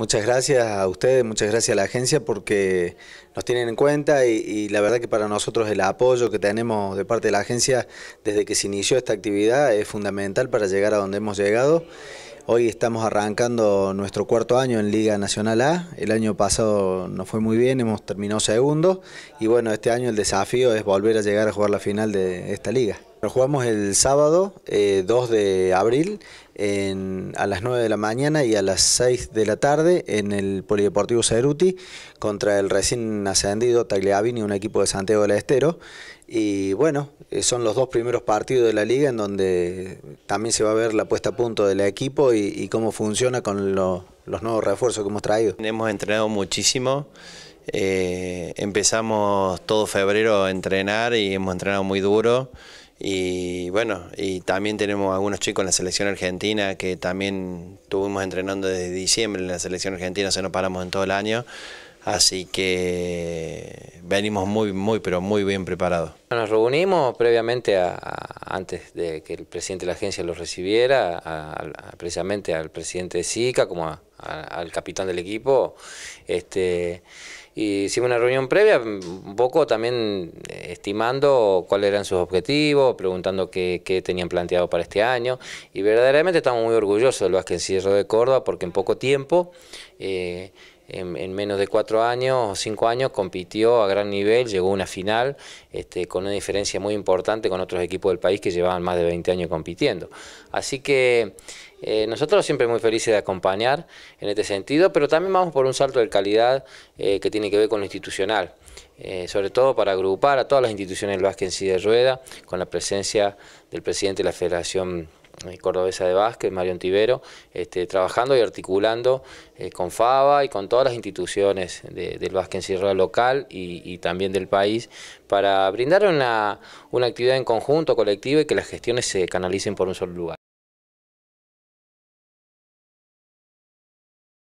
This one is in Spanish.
Muchas gracias a ustedes, muchas gracias a la agencia porque nos tienen en cuenta y, la verdad que para nosotros el apoyo que tenemos de parte de la agencia desde que se inició esta actividad es fundamental para llegar a donde hemos llegado. Hoy estamos arrancando nuestro cuarto año en Liga Nacional A. El año pasado no fue muy bien, hemos terminado segundo y bueno, este año el desafío es volver a llegar a jugar la final de esta liga. Nos jugamos el sábado 2 eh, de abril a las 9 de la mañana y a las 6 de la tarde en el Polideportivo Ceruti contra el recién ascendido y un equipo de Santiago del Estero. Y bueno, eh, son los dos primeros partidos de la liga en donde también se va a ver la puesta a punto del equipo y, cómo funciona con los nuevos refuerzos que hemos traído. Hemos entrenado muchísimo. Eh, empezamos todo febrero a entrenar y hemos entrenado muy duro. Y bueno, y también tenemos algunos chicos en la selección argentina que también estuvimos entrenando desde diciembre en la selección argentina, o se nos paramos en todo el año. Así que venimos muy, muy, pero muy bien preparados. Nos reunimos previamente, antes de que el presidente de la agencia los recibiera, precisamente al presidente de SICA, como al capitán del equipo. Este, y hicimos una reunión previa, un poco también estimando cuáles eran sus objetivos, preguntando qué, tenían planteado para este año. Y verdaderamente estamos muy orgullosos del Básquet Cierro de Córdoba porque en poco tiempo... Eh, en, menos de cuatro años o cinco años compitió a gran nivel, llegó a una final este, con una diferencia muy importante con otros equipos del país que llevaban más de 20 años compitiendo. Así que eh, nosotros siempre muy felices de acompañar en este sentido, pero también vamos por un salto de calidad eh, que tiene que ver con lo institucional. Eh, sobre todo para agrupar a todas las instituciones del en sí de rueda, con la presencia del presidente de la Federación eh, cordobesa de Vázquez, Marion Tibero, este, trabajando y articulando eh, con FABA y con todas las instituciones del Vázquez en Sierra local y, también del país para brindar una, una actividad en conjunto, colectiva y que las gestiones se canalicen por un solo lugar.